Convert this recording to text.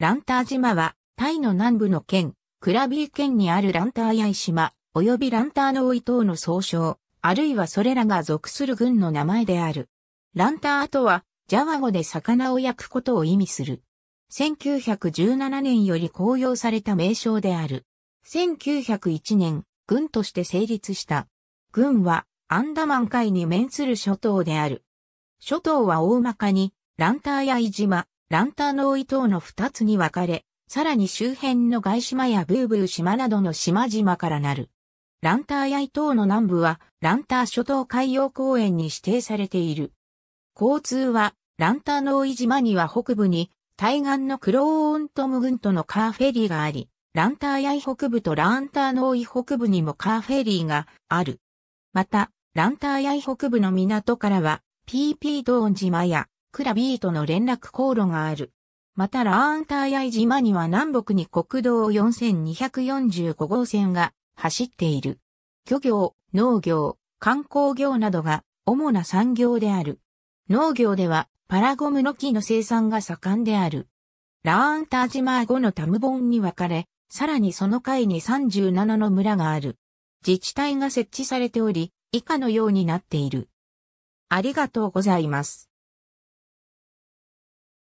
ランター島は、タイの南部の県、クラビー県にあるランターヤイ島、及びランターの多い島の総称、あるいはそれらが属する軍の名前である。ランターとは、ジャワ語で魚を焼くことを意味する。1917年より公用された名称である。1901年、軍として成立した。軍は、アンダマン海に面する諸島である。諸島は大まかに、ランターヤイ島、ランタノイ島の二つに分かれ、さらに周辺の外島やブーブー島などの島々からなる。ランターヤイ島の南部は、ランター諸島海洋公園に指定されている。交通は、ランターノイ島には北部に、対岸のクローオントム群とのカーフェリーがあり、ランターヤイ北部とランターノイ北部にもカーフェリーがある。また、ランターヤイ北部の港からは、ピーピードーン島やクラビーとの連絡航路がある。またラーンターヤイ島には南北に国道4245号線が走っている。漁業、農業、観光業などが主な産業である。農業ではパラゴムの木の生産が盛んである。ラーンター島後のタムボンに分かれ、さらにその階に37の村がある。自治体が設置されており、以下のようになっている。ありがとうございます。